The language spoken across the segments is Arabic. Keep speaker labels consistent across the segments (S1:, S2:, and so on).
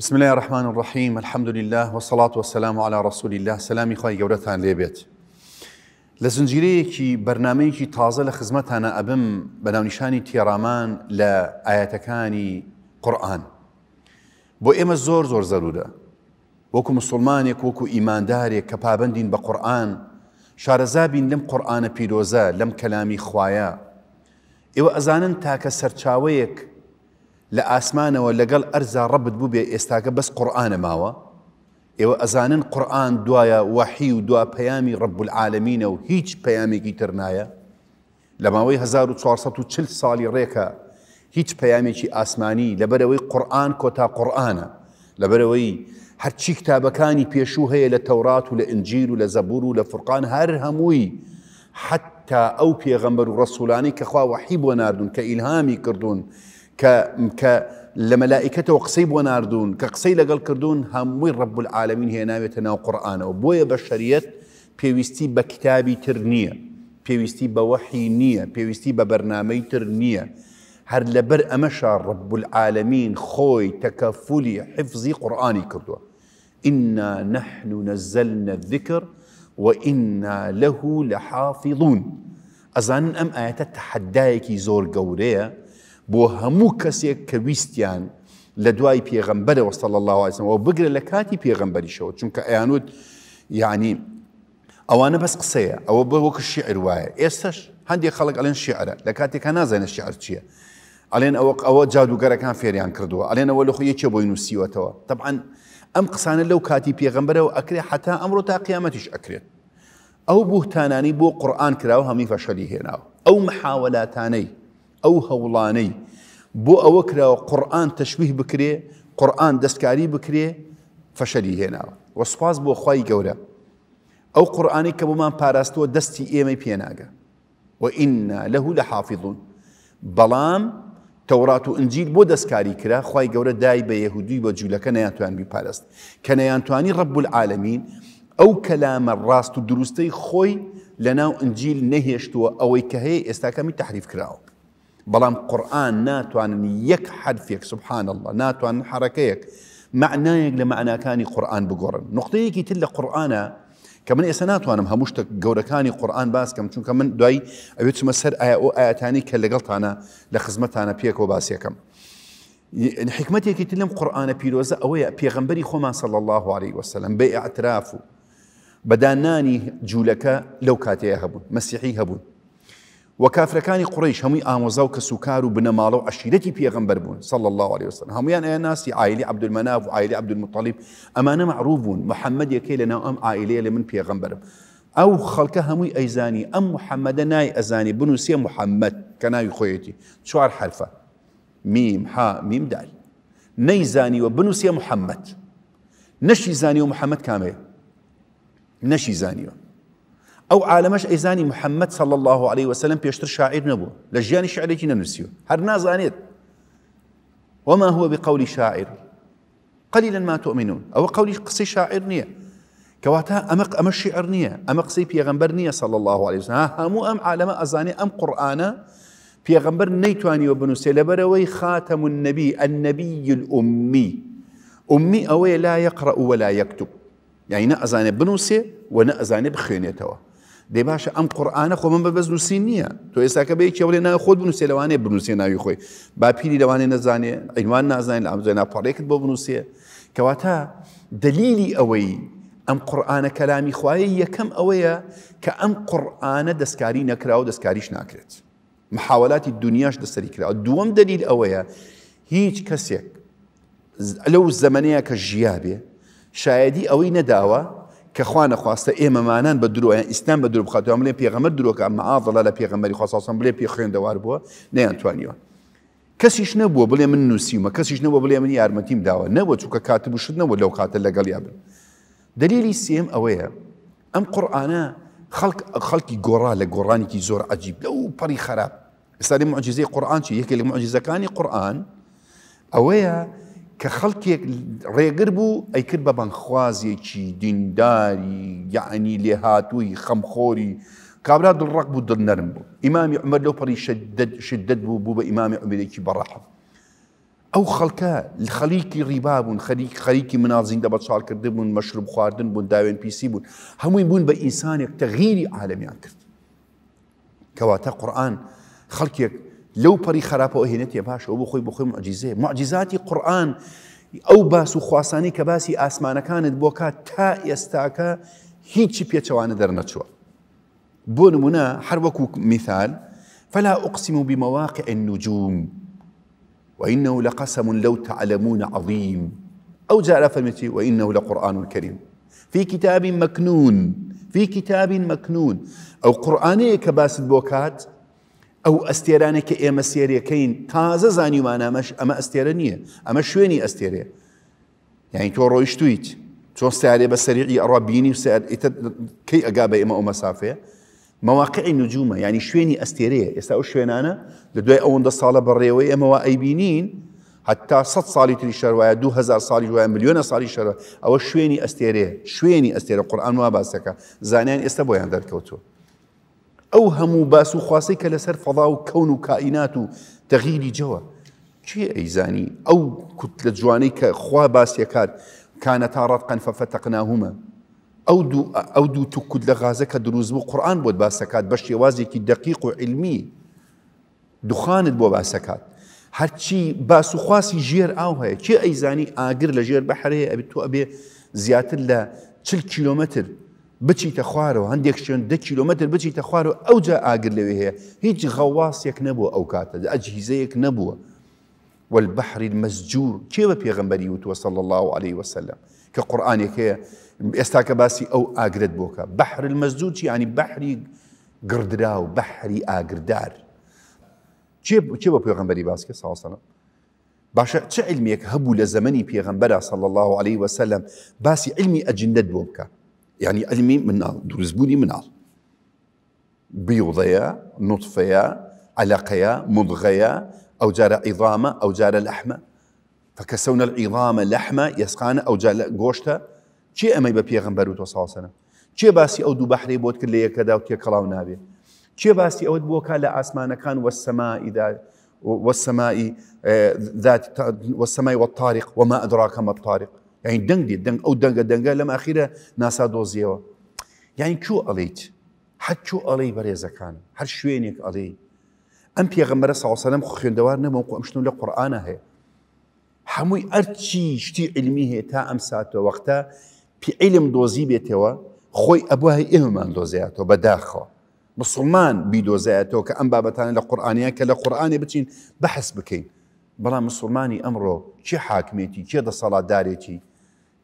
S1: بسم الله الرحمن الرحيم الحمد لله والصلاة والسلام على رسول الله سلامي خواهي قولتان لێبێت لزنجيري كي برنامي كي تازل خزمەتانە أبم بناو نشاني تيرامان لآياتكاني قرآن بو بۆ ئێمە زور زۆر وكو وەکو وكو إيمان ئیماندارێک كبابن دين بقرآن شارزابين لم قرآن بيروزا لم كلامي خوايا إيو أزانن تاك سرچاويك لاسمان ولا قال ارزا رب بوبي بێ بس إيوه، قران قورآانە ماوە ئێوە ئەزانن قورآن دوایە وحی و دوا پەیامی ڕب العالمینە و هیچ پەیامێکی ترنایە لە ماوەی 1440 ساڵی ريكا هیچ پەیامێکی ئاسمانی لەبەرەوەی قورآن قران كوتا قرانا هەرچی کتابەکانی پێشوو هەیە لە تەورات و لە ئنجیر و لە زەبور و حتى او هەر هەمووی كخوا ئەو پێغەمبەر كالهامي كردون ك لە مەلایکەتەوە قسەی بۆ نردون کە قسەی لەگەڵ کردوون هەمووی ڕب العالمین هێناوێتە ناو قورآانەوە بۆیە بە شەریەت پێویستی بە کتابی تر نییە پێویستی بە وەحی نییە پێویستی بە بەرنمەی تر نییە هەر لەبەر ئەمەشا إنا نحن نزلنا الذكر وإنا له لحافظون أظن أم آية تحدايكي زور قوريه بۆ هەموو کەسێک کە ویستیان لە دوای پێغمبەرەوە سەڵ الله عزمەوە بگرە لە کاتی پێغمبەریشەوە چونکە ئەیانوت یعنی ئەوانە بەس قسەیە ئەوە بە وەکو شیعر وایە ئێستش هەندێک خەڵک ئەلێن شیعرە لە کاتێکە نازانە شیعر چییە ئەلێن ئەوە ئەوە جادوگەرەکان فێریان کردووە ئەلێن ئەوە لە خۆیەکێ بۆی نووسیوەتەوە طبعاان ئەم قسانە لەو کاتی پێغمبەرەوە ئەکرێ حتا ئەمڕۆ تا قیامەتیش ئەکرێت ئەو بوهتانانی بۆ قورآان کراوە هەمی فەشەلی هێناوە ئەو محاولاتانەی ئەو هەوڵانەی بۆ ئەوە کراوە قورآن تەشویح بکرێ قورآن دەستکاری بکرێ فەشەری هێناوە وەسپاس بۆ خی گەورە ئەو قورآانی کە بۆمان پاراستەوە دەستی ئێمەی پێناگە و ئیننا لەهوو لە حافظون بەڵام تەورات و ئەنجیل بۆ دەستکاری کرا خی گەورە دای بە یەهودی بە جوولەکە نەیانتوان بیپارست کە نەیانتوانی ڕەب العالمین ئەو کەلامە ڕاست و دروستەی خۆی لەناو ئەنجیل نەهێشتووە ئەوەی کە هەیە ئێستاکەمی تحریف کراوە بەڵام قورآن ناتوانن یەک حرفێک سبحان الله ناتوانن حرەکەیەک معنایەک لە معناکانی قورآن بگۆڕن نقطەیەکی تر لە قورآە کە من ئێستا ناتوانم هەموو شتە گەورەکانی قورآن باس کەم چونکە من دوای ئەوێت چمە سەر ئایا ئەو ئاەتانی کە لەگەڵتانە لە خزمەتانە پێکەوە باسیەکەم. حکمتێکی تر لەم قورآانە پیرۆزە ئەوەیە پێغمبەری خۆمان سەڵ الله عليه وسلم بێ ئاعتراف و بەدانانی جوولەکە لەو کاتەیە هەبوون مەسیحی هەبوون وكافركاني قريش همي آموزاو كسوكارو بن مالو عشيرتي بنەماڵە صلى الله عليه وسلم هەمویان ئەیە ناس عائلي عبد المناف وعائلي عبد المطالب أما أنا معروفون محمد يكي لنا أم عیلەیە لمن من پێغمبەرم ئەو خەڵکە هەمووی ئەیزانی ئەم محەممەدە نای ئەزانی بنووسێ محەممەد کە ناوی خۆیەتی حرفة ميم حا ميم میم دال نەیزانیوە وبنو محەممەد محمد زانی ومحمد كامل کامەیە نەشی زانیوە او عالمش ايزاني محمد صلى الله عليه وسلم بيشتر شاعر نبو لە شعري شعرێکی نەنووسیوە هەر نازانێت وما هو بقول شاعر قليلا ما تؤمنون او قولي قصي شاعر نییە كواتا امق ام الشعر نییە ئەمە قسەی پێغمبەر نییە صلى الله عليه وسلم هەموو ئەم عالمە ئەزانێ ئەم قورآانە پێغمبەر نەیتوانیوە بنووسێ لەبەرەوەی خاتم النبي النبي الامي أمي أوي لا يقرأ ولا يكتب يعني نأزاني بنوسي ونأزاني بخينيتوا دەی باشە ئەم قورآانە خۆ من بە بەز نووسی نییە تۆ ئێستاکە بەی چێڵێ ناو خۆت بنووسێ لەوانێ بنووسێ ناوی خۆی با پیری لەوانێ نەزانێ ئەینوان نازانین ئەم زۆێنا پاڕێکت بۆ بنووسێ کەواتە دلیلی ئەوەی ئەم قورآانە کەلامی خوایە یەکەم ئەوەیە کە ئەم قورآانە دەستکاری نەکرا و دەستکاریش ناکرێت محاولاتی دنیاش دەسەری کراوە دووەم دلیل ئەوەیە هیچ کەسێک لەو زەمنەیە کە ژیابێ شایدی ئەوەی نەداوە بدرو نەخواستە ئێمەمانان بە درۆیان ئیسلام بە درو بخاتەوە لێ پێغەمە درۆکە معاڵە لە پێغەمەری خۆساسم بلێ پێ خوێندەوار بووە نەیانتوانیەوە. کەسیش نەبووە بڵێ من نووسیمە کەسیش نەوە بڵێ من یارمەتیم داوە نەوە چووکە کاتبووشتنەوە لەو کاتە لەگەڵیا بن. دلیلی سێم ام ئەم خلق خەڵکی گۆڕا لە گۆڕانێکی زور عجیب لو پەری خراب ئستای معجزه قران چی یەکێک لە معجزەکانی قران ئەوەیە، ریگر بو ای کرد ئەیکرد خوازی چی دینداری یعنی لێهاتووی خمخوری کابرا دڵڕق بوو دل نرم بو امام عمر لەو شدد شدت بو بوو بە ئیمامی عمرێکی بەڕەحم ئەو خەڵکە خەلیکی ڕیبا بوون خەریک خەریکی منازین صار چالکردن بوون مشروب خواردن بون داوێن پیسی بوون هەمووی بوون بە ئینسانێک تەغیری عالمیان کرد کەواتە قران خەڵکێک لو پەری خراب هێنێتی پاشەوە باش او بخوی بخوی معجزه معجزاتی قرآن او باس و خواسانی که باسی ئاسمانەکانت بۆکات تا هیچ هیچی پێچەوانە دەرنەچوە بۆ بون هەر وەکو مثال فلا أقسم بمواقع النجوم وإنه لقسم لو تعلمون عظيم أو جاء فرمتي وإنه لقرآن كريم في كتاب مكنون في كتاب مكنون أو قرآني كباس البوكات او استيرانك يا مسيري كين تازه زاني ما انا مش اما استيرانية اما شويني استيري يعني تو رويش تويت تو استيري بسريعي ربيني وسال كي اجاب اما او مسافه مواقع النجومه يعني شويني استيري استا شوين انا لدوي اون ده صاله بريوي اما وايبينين بينين حتى 100 صالي تري شر ويا 2000 صالي ويا مليون صالي شر او شويني استيري شويني استيري القران ما باسكا زانين استبو يعني دركوتو او باسو خواسي كلا سر فضاء كون كائنات تغيير جوا چي ايزاني او كتله جواني خوا باس يكاد كانت رفقا ففتقناهما او دو او دو تو كتله غازك دروز بو قران بود باسكات باش يوازي كي دقيق وعلمي دخان بو باسكاد هر چي باسو خواسي جير او هي چي ايزاني اجر لجير بحري ابي تو ابي زياده ل 3 كيلومتر بچی تخوارو عندك شوێن ده کیلومتر بچیتە خوارەوە ئەوجا ئاگر لەوێ هەیە هیچ غەواسێک نەبووە ئەو کاتە اجهزه هیزەیەک نبو والبحر المسجور کێ بە پێغمبەری وتوە صلى الله عليه وسلم کە قورآانێک استاكا باسي او باسی بوكا بحر المسجور بەحر المەزجور چی ینی بەحری گردرا و بەحری ئاگردار چێ بە پێغمبەری باسکە ساڵسەلم باشە چه علمێک هەبوو لە زمانی پێغمبەرە صلى الله عليه وسلم باسی علمی اجندد بوكا يعني المي منال دوزبوني من بيوضيا نطفيا علقيا مضغيا او جار عظامه او جار لحمه فكسونا العظام لحمه يسقانا او جار غوشته چی ئەمەی يبقى پێغمبەر و تۆ ساسەنە چێ باسی ئەو دوو بەحری بۆت کرد لە یەکەدا و تێکەڵاو باسي چێ باسی ئەوت بۆکە لە والسماء آه، ذات والسماء والطارق وما أدراك ما الطارق یاین دەنگ دی دەنگ ئەو دەنگە دەنگە لەم ئەخیرە ناسا دۆزیەوە یاین چو ئەڵیت حەچو ئەڵی بەرێزەکان هەر شوێنێک ئەڵی ئەم پێغەمەرە ساوسەلم خوێندەوار نەمەوە ئەم شتون لە قورآانە هەیە هەمووی ئەرچی شتی علمی هەیە تا ئەم ساتەوە وەختە پیعلم دۆزی بێتەوە خۆی ئەبووە ئێمەمان دۆزیاتەوە بەداخەوە مسلمان بیدۆزایەتەوە کە ئەم بابەتانە لە قورآانیان کە لە قورآانی بچین بەحس بکەین بەڵام مسلمانی ئەمڕۆ چی حاکمێتی کێ دەسەڵاتدارێتی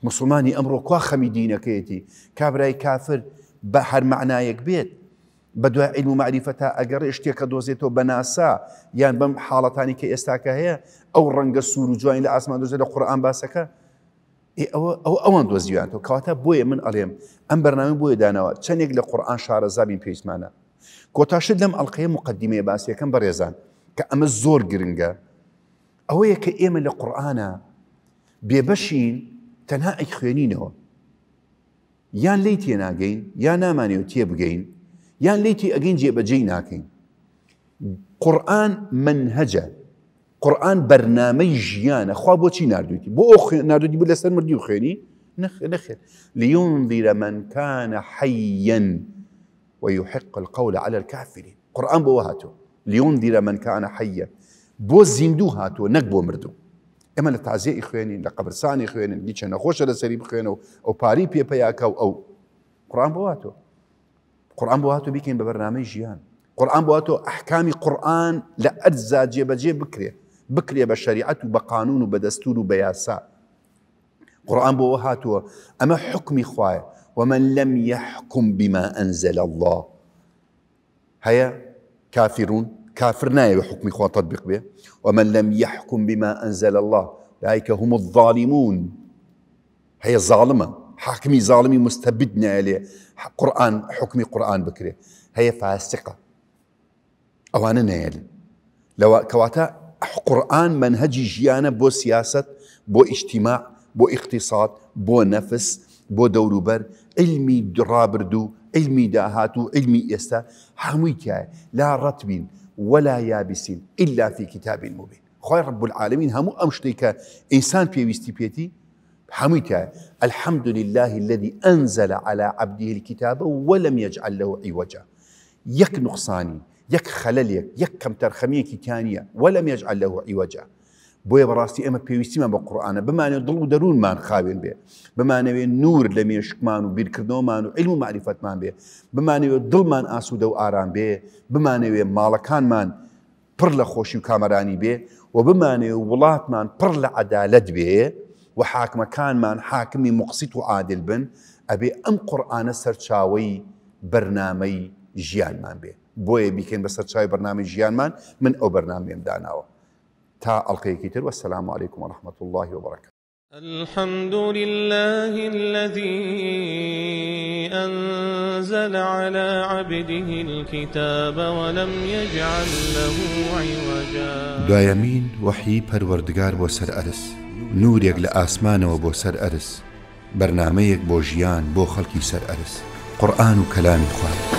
S1: مسلمانی ئەمڕۆ کوا خەمی دینەکەیەتی کابرای کافر بە هەرمەعنایەک بێت بە دوای عیل و معریفە تا ئەگەر شتێکە دۆزێتەوە بەناسا یان بەم حاڵەتانی کە ئێستاکە هەیە ئەو ڕەنگە سوور و جوین لە ئاسمان دۆزێت لە قورآان باسەکە ئەوە ئەو ئەوان دۆزیوانەوە کەواتە بۆیە من ئەڵێم ئەم بەرنامی بۆیە داناەوە چندێک لە قورآان شارە زابین پێیسمانە کۆتاشت لەم ئەڵلقەیە مقدمێ باسیەکەم بەڕێزان کە ئەمە زۆر گرنگە ئەوەیە کە ئێمە لە قورآانە بێبەشین تەنها ئەی خوێنینەوە یان لی تێناگەین یا نامانێت تێ بگەین یان لیتی ئەگەین جێبەجێی ناکەین قورآن منهجە قورآن بەرنامەی ژیانە خوا بۆچی نردویتی بۆ نردوی بوو لەسەر مردی و خوێنی نخير لينذر من كان حيا ويحق القول على الكافرين قرآن ليون لينذر من كان حيا بو زندو هاتو نك بو مردو ئێمە لە تازیێ خوێنین لە قبرسانی خوێنن هیچە نەخۆشە لە سەری بخوێنەوە ئەو پاری پێپیاکە و ئەو قڕان بواتۆ قڕان بواتۆ بکەین بە بەرنامەی ژیان قورآان بواتۆ ئەحکامی قورآن لە ئەرزا جێبەجێ بکرێ بکرێ بە شریعەت و بە قانون و بە دەستور و بە یاسا قورآان بۆەوە هاتووە ئەمە حکمی خوایە ومن لم يحكم بما أنزل الله هيا كافرون كافر نايب خوان تطبيق به ومن لم يحكم بما أنزل الله أولئك هم الظالمون هي ظالمة حاكمي ظالمي مستبدنا عليه قرآن حكمي قرآن بكري هي فاسقة أوانا نيالي لو كواتا قرآن منهجي جيانا بو سياسة بو اجتماع بو اقتصاد بو نفس بو دەوروبەر بر علمي درابردو علمي داهاتو علمي علمی ئێستا لا رتبين ولا يابسين إلا في كتاب مبين خير رب العالمين هم أمشتك إنسان في پێویستی حميتا الحمد لله الذي أنزل على عبده الكتاب ولم يجعل له عوجا يك نقصاني يك خلليك يك كم ترخميك كتانية ولم يجعل له عوجا بۆیە بەڕاستی ئەمە پێویستیمان بە قورآانە بمانێت دڵ و دەروونمان خاوێن بێ بمانەوێت نور لە مێشکمان و بیرکردنەوەمان و علم و معریفەتمان بێ بمانەوێت دڵمان ئاسوودە و ئارام بێ بمانەوێت ماڵەکانمان پڕ لە خۆشی و کامەرانی بێ و بمانێت وڵاتمان پڕ لە عدالت بێ و حاکمەکانمان حاکمی مقسیت و عادل بن ئەبێ ئەم قورآانە سەرچاوی بەرنامەی ژیانمان بێ بۆیە بیکەین بە سەرچاوی بەرنامی ژیانمان من ئەو بەرنامێم داناوە تا ئەڵلقەیەکی تر وەسلام الله وبركاته الحمد لله الذي أنزل على عبده الكتاب ولم يجعل له عوجا وردگار بو سر أرس نور يقل آسمان و بو سر أرس برنامه بەرنمەیەک بو جيان بو خلقي سر أرس قرآن و كلام خواهد